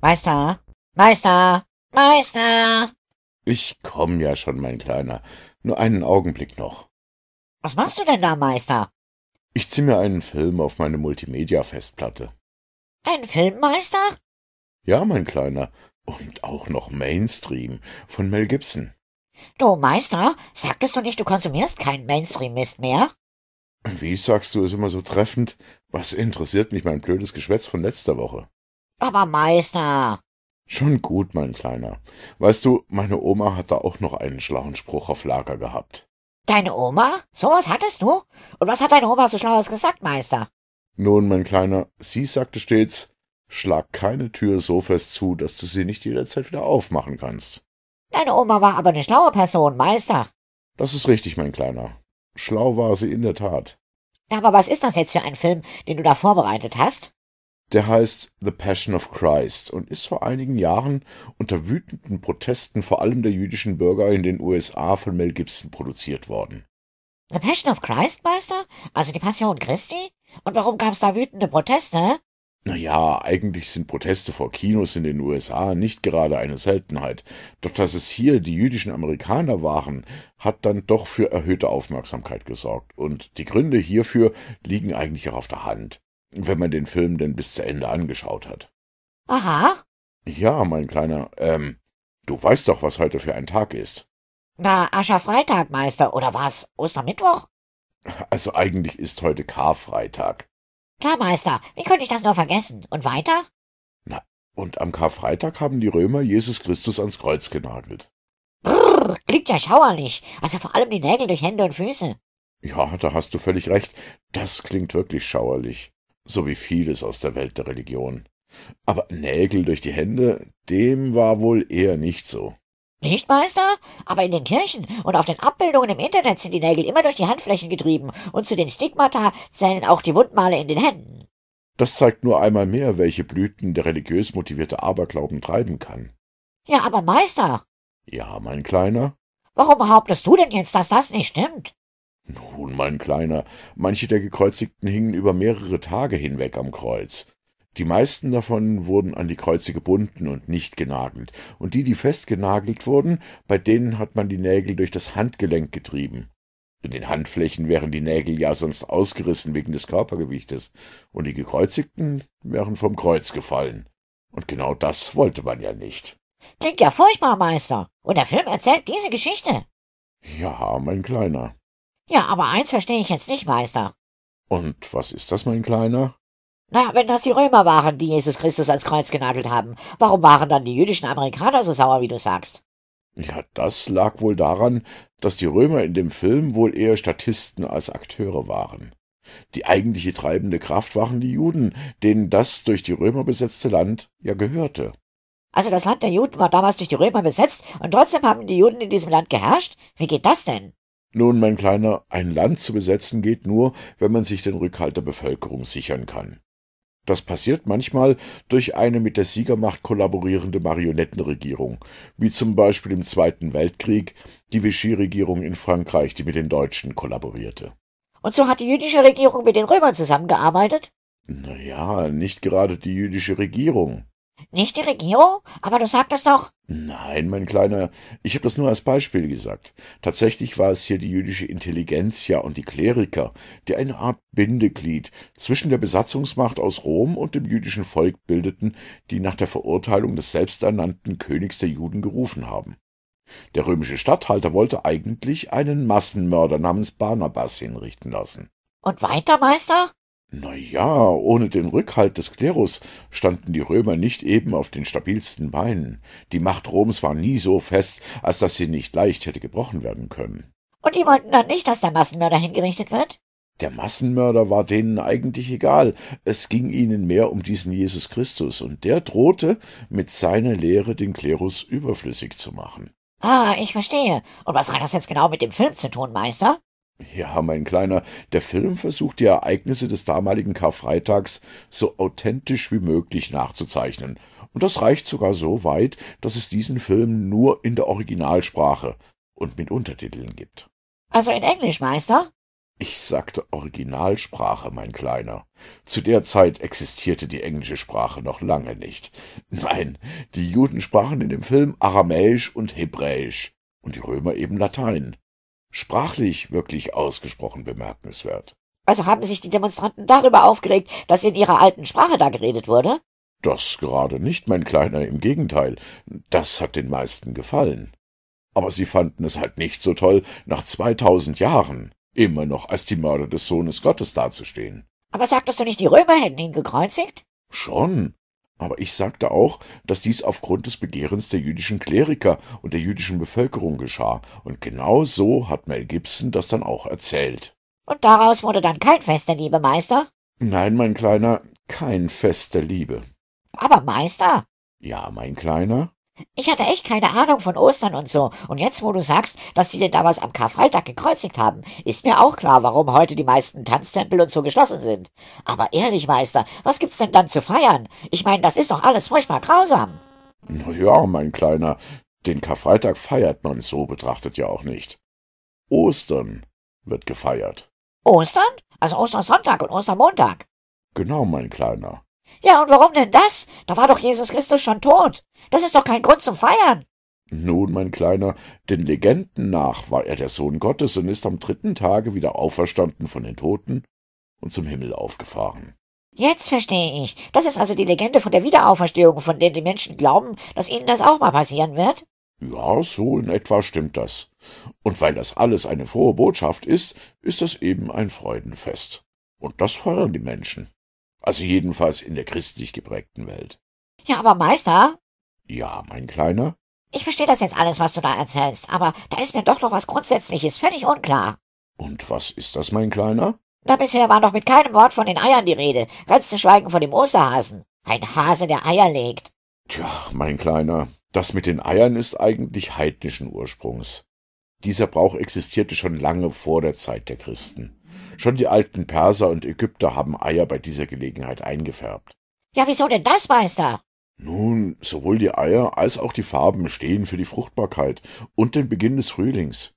Meister, Meister, Meister! Ich komm ja schon, mein Kleiner. Nur einen Augenblick noch. Was machst du denn da, Meister? Ich zieh mir einen Film auf meine Multimedia-Festplatte. Ein Meister? Ja, mein Kleiner. Und auch noch Mainstream von Mel Gibson. Du Meister, sagtest du nicht, du konsumierst keinen Mainstream-Mist mehr? Wie sagst du es immer so treffend? Was interessiert mich mein blödes Geschwätz von letzter Woche? Aber Meister! Schon gut, mein Kleiner. Weißt du, meine Oma hat da auch noch einen schlauen Spruch auf Lager gehabt. Deine Oma? Sowas hattest du? Und was hat deine Oma so schlaues gesagt, Meister? Nun, mein Kleiner, sie sagte stets, schlag keine Tür so fest zu, dass du sie nicht jederzeit wieder aufmachen kannst. Deine Oma war aber eine schlaue Person, Meister. Das ist richtig, mein Kleiner. Schlau war sie in der Tat. Aber was ist das jetzt für ein Film, den du da vorbereitet hast? Der heißt The Passion of Christ und ist vor einigen Jahren unter wütenden Protesten vor allem der jüdischen Bürger in den USA von Mel Gibson produziert worden. The Passion of Christ, Meister? Also die Passion Christi? Und warum gab es da wütende Proteste? Naja, eigentlich sind Proteste vor Kinos in den USA nicht gerade eine Seltenheit, doch dass es hier die jüdischen Amerikaner waren, hat dann doch für erhöhte Aufmerksamkeit gesorgt, und die Gründe hierfür liegen eigentlich auch auf der Hand, wenn man den Film denn bis zu Ende angeschaut hat. Aha. Ja, mein Kleiner, ähm, du weißt doch, was heute für ein Tag ist. Na, Aschafreitag, Meister, oder was? Ostermittwoch? Also eigentlich ist heute Karfreitag. Klar, Meister, wie konnte ich das nur vergessen? Und weiter? Na, und am Karfreitag haben die Römer Jesus Christus ans Kreuz genagelt. Brrr, klingt ja schauerlich. Also vor allem die Nägel durch Hände und Füße. Ja, da hast du völlig recht. Das klingt wirklich schauerlich. So wie vieles aus der Welt der Religion. Aber Nägel durch die Hände, dem war wohl eher nicht so. Nicht, Meister? Aber in den Kirchen und auf den Abbildungen im Internet sind die Nägel immer durch die Handflächen getrieben, und zu den Stigmata zählen auch die Wundmale in den Händen. Das zeigt nur einmal mehr, welche Blüten der religiös motivierte Aberglauben treiben kann. Ja, aber Meister. Ja, mein Kleiner. Warum behauptest du denn jetzt, dass das nicht stimmt? Nun, mein Kleiner, manche der Gekreuzigten hingen über mehrere Tage hinweg am Kreuz. Die meisten davon wurden an die Kreuze gebunden und nicht genagelt, und die, die festgenagelt wurden, bei denen hat man die Nägel durch das Handgelenk getrieben. In den Handflächen wären die Nägel ja sonst ausgerissen wegen des Körpergewichtes, und die Gekreuzigten wären vom Kreuz gefallen. Und genau das wollte man ja nicht. Klingt ja furchtbar, Meister. Und der Film erzählt diese Geschichte. Ja, mein Kleiner. Ja, aber eins verstehe ich jetzt nicht, Meister. Und was ist das, mein Kleiner? Na, wenn das die Römer waren, die Jesus Christus ans Kreuz genagelt haben, warum waren dann die jüdischen Amerikaner so sauer, wie du sagst? Ja, das lag wohl daran, dass die Römer in dem Film wohl eher Statisten als Akteure waren. Die eigentliche treibende Kraft waren die Juden, denen das durch die Römer besetzte Land ja gehörte. Also das Land der Juden war damals durch die Römer besetzt und trotzdem haben die Juden in diesem Land geherrscht? Wie geht das denn? Nun, mein Kleiner, ein Land zu besetzen geht nur, wenn man sich den Rückhalt der Bevölkerung sichern kann. Das passiert manchmal durch eine mit der Siegermacht kollaborierende Marionettenregierung, wie zum Beispiel im Zweiten Weltkrieg die Vichy-Regierung in Frankreich, die mit den Deutschen kollaborierte. Und so hat die jüdische Regierung mit den Römern zusammengearbeitet? Naja, nicht gerade die jüdische Regierung. Nicht die Regierung? Aber du sagtest doch. Nein, mein Kleiner, ich habe das nur als Beispiel gesagt. Tatsächlich war es hier die jüdische Intelligenzia und die Kleriker, die eine Art Bindeglied zwischen der Besatzungsmacht aus Rom und dem jüdischen Volk bildeten, die nach der Verurteilung des selbsternannten Königs der Juden gerufen haben. Der römische Statthalter wollte eigentlich einen Massenmörder namens Barnabas hinrichten lassen. Und weiter, Meister? Na ja, ohne den Rückhalt des Klerus standen die Römer nicht eben auf den stabilsten Beinen. Die Macht Roms war nie so fest, als dass sie nicht leicht hätte gebrochen werden können. Und die wollten dann nicht, dass der Massenmörder hingerichtet wird? Der Massenmörder war denen eigentlich egal. Es ging ihnen mehr um diesen Jesus Christus, und der drohte, mit seiner Lehre den Klerus überflüssig zu machen. Ah, ich verstehe. Und was hat das jetzt genau mit dem Film zu tun, Meister? Ja, mein Kleiner, der Film versucht die Ereignisse des damaligen Karfreitags so authentisch wie möglich nachzuzeichnen. Und das reicht sogar so weit, dass es diesen Film nur in der Originalsprache und mit Untertiteln gibt. Also in Englisch, Meister? Ich sagte Originalsprache, mein Kleiner. Zu der Zeit existierte die englische Sprache noch lange nicht. Nein, die Juden sprachen in dem Film Aramäisch und Hebräisch und die Römer eben Latein sprachlich wirklich ausgesprochen bemerkenswert. Also haben sich die Demonstranten darüber aufgeregt, dass in ihrer alten Sprache da geredet wurde? Das gerade nicht, mein Kleiner, im Gegenteil. Das hat den meisten gefallen. Aber sie fanden es halt nicht so toll, nach 2000 Jahren immer noch als die Mörder des Sohnes Gottes dazustehen. Aber sagtest du nicht, die Römer hätten ihn gekreuzigt? Schon, aber ich sagte auch, dass dies aufgrund des Begehrens der jüdischen Kleriker und der jüdischen Bevölkerung geschah, und genau so hat Mel Gibson das dann auch erzählt. Und daraus wurde dann kein Fest der Liebe, Meister? Nein, mein Kleiner, kein Fest der Liebe. Aber Meister? Ja, mein Kleiner. Ich hatte echt keine Ahnung von Ostern und so. Und jetzt, wo du sagst, dass sie den damals am Karfreitag gekreuzigt haben, ist mir auch klar, warum heute die meisten Tanztempel und so geschlossen sind. Aber ehrlich, Meister, was gibt's denn dann zu feiern? Ich meine, das ist doch alles furchtbar grausam. Na ja, mein Kleiner, den Karfreitag feiert man so betrachtet ja auch nicht. Ostern wird gefeiert. Ostern? Also Ostersonntag und Ostermontag. Genau, mein Kleiner. Ja, und warum denn das? Da war doch Jesus Christus schon tot. Das ist doch kein Grund zum Feiern. Nun, mein Kleiner, den Legenden nach war er der Sohn Gottes und ist am dritten Tage wieder auferstanden von den Toten und zum Himmel aufgefahren. Jetzt verstehe ich. Das ist also die Legende von der Wiederauferstehung, von der die Menschen glauben, dass ihnen das auch mal passieren wird? Ja, so in etwa stimmt das. Und weil das alles eine frohe Botschaft ist, ist das eben ein Freudenfest. Und das feiern die Menschen. Also jedenfalls in der christlich geprägten Welt. Ja, aber Meister? Ja, mein Kleiner? Ich verstehe das jetzt alles, was du da erzählst, aber da ist mir doch noch was Grundsätzliches völlig unklar. Und was ist das, mein Kleiner? Na, bisher war noch mit keinem Wort von den Eiern die Rede, ganz zu schweigen von dem Osterhasen. Ein Hase, der Eier legt. Tja, mein Kleiner, das mit den Eiern ist eigentlich heidnischen Ursprungs. Dieser Brauch existierte schon lange vor der Zeit der Christen. Schon die alten Perser und Ägypter haben Eier bei dieser Gelegenheit eingefärbt. Ja, wieso denn das, Meister? Nun, sowohl die Eier als auch die Farben stehen für die Fruchtbarkeit und den Beginn des Frühlings.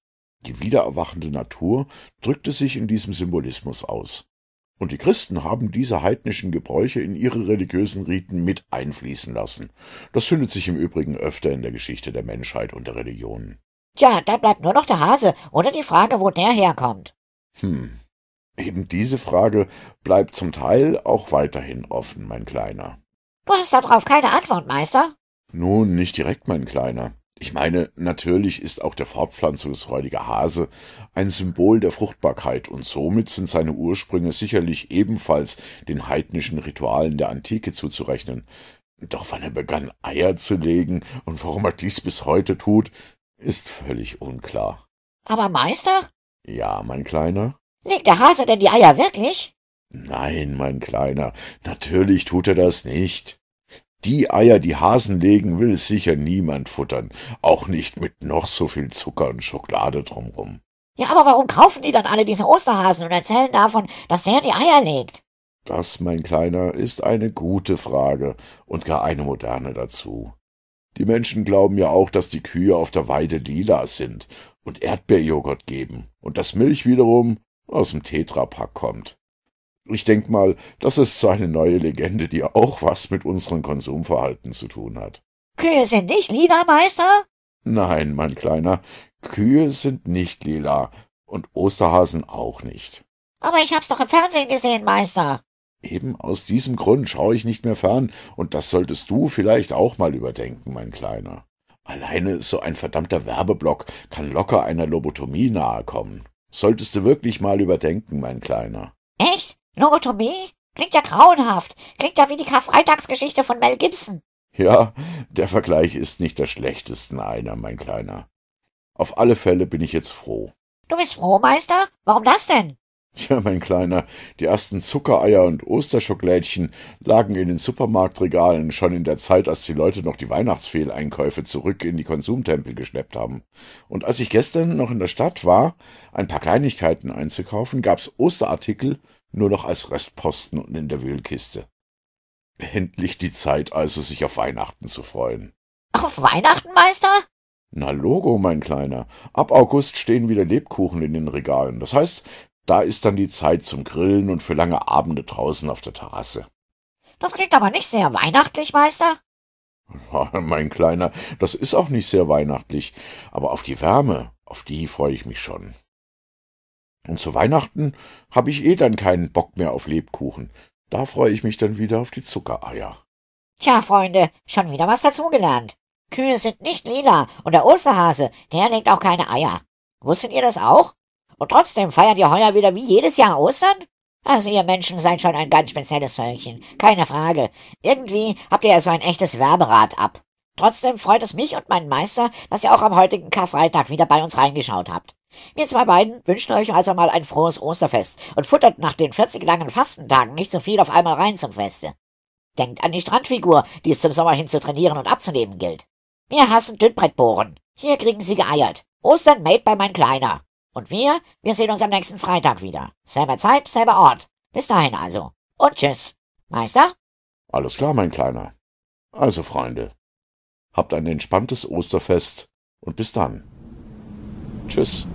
Die wiedererwachende Natur drückte sich in diesem Symbolismus aus. Und die Christen haben diese heidnischen Gebräuche in ihre religiösen Riten mit einfließen lassen. Das findet sich im Übrigen öfter in der Geschichte der Menschheit und der Religionen. Tja, da bleibt nur noch der Hase oder die Frage, wo der herkommt. Hm, Eben diese Frage bleibt zum Teil auch weiterhin offen, mein Kleiner. Du hast darauf keine Antwort, Meister? Nun, nicht direkt, mein Kleiner. Ich meine, natürlich ist auch der fortpflanzungsfreudige Hase ein Symbol der Fruchtbarkeit und somit sind seine Ursprünge sicherlich ebenfalls den heidnischen Ritualen der Antike zuzurechnen. Doch wann er begann, Eier zu legen und warum er dies bis heute tut, ist völlig unklar. Aber Meister? Ja, mein Kleiner. Legt der Hase denn die Eier wirklich? Nein, mein Kleiner, natürlich tut er das nicht. Die Eier, die Hasen legen, will sicher niemand futtern, auch nicht mit noch so viel Zucker und Schokolade drumrum. Ja, aber warum kaufen die dann alle diese Osterhasen und erzählen davon, dass der die Eier legt? Das, mein Kleiner, ist eine gute Frage und gar eine moderne dazu. Die Menschen glauben ja auch, dass die Kühe auf der Weide lila sind und Erdbeerjoghurt geben und dass Milch wiederum aus dem Tetrapack kommt. Ich denk mal, das ist so eine neue Legende, die auch was mit unserem Konsumverhalten zu tun hat. Kühe sind nicht lila, Meister? Nein, mein Kleiner, Kühe sind nicht lila und Osterhasen auch nicht. Aber ich hab's doch im Fernsehen gesehen, Meister. Eben aus diesem Grund schaue ich nicht mehr fern, und das solltest du vielleicht auch mal überdenken, mein Kleiner. Alleine so ein verdammter Werbeblock kann locker einer Lobotomie nahe kommen. Solltest du wirklich mal überdenken, mein Kleiner. Echt? Lobotomie? Klingt ja grauenhaft. Klingt ja wie die Karfreitagsgeschichte von Mel Gibson. Ja, der Vergleich ist nicht der schlechtesten einer, mein Kleiner. Auf alle Fälle bin ich jetzt froh. Du bist froh, Meister? Warum das denn? Tja, mein Kleiner, die ersten Zuckereier und Osterschokolädchen lagen in den Supermarktregalen schon in der Zeit, als die Leute noch die Weihnachtsfehleinkäufe zurück in die Konsumtempel geschleppt haben. Und als ich gestern noch in der Stadt war, ein paar Kleinigkeiten einzukaufen, gab's Osterartikel nur noch als Restposten und in der Wühlkiste. Endlich die Zeit also, sich auf Weihnachten zu freuen. Auf Weihnachten, Meister? Na Logo, mein Kleiner. Ab August stehen wieder Lebkuchen in den Regalen. Das heißt, da ist dann die Zeit zum Grillen und für lange Abende draußen auf der Terrasse. Das klingt aber nicht sehr weihnachtlich, Meister. mein Kleiner, das ist auch nicht sehr weihnachtlich, aber auf die Wärme, auf die freue ich mich schon. Und zu Weihnachten habe ich eh dann keinen Bock mehr auf Lebkuchen. Da freue ich mich dann wieder auf die Zuckereier. Tja, Freunde, schon wieder was dazugelernt. Kühe sind nicht lila und der Osterhase, der legt auch keine Eier. Wusstet ihr das auch? Und trotzdem feiert ihr heuer wieder wie jedes Jahr Ostern? Also ihr Menschen seid schon ein ganz spezielles Völkchen, keine Frage. Irgendwie habt ihr ja so ein echtes Werberad ab. Trotzdem freut es mich und meinen Meister, dass ihr auch am heutigen Karfreitag wieder bei uns reingeschaut habt. Wir zwei beiden wünschen euch also mal ein frohes Osterfest und futtert nach den 40 langen Fastentagen nicht so viel auf einmal rein zum Feste. Denkt an die Strandfigur, die es zum Sommer hin zu trainieren und abzunehmen gilt. Wir hassen Dünnbrettbohren. Hier kriegen sie geeiert. Ostern made by mein Kleiner. Und wir, wir sehen uns am nächsten Freitag wieder. Selber Zeit, selber Ort. Bis dahin also. Und tschüss. Meister? Alles klar, mein Kleiner. Also, Freunde, habt ein entspanntes Osterfest und bis dann. Tschüss.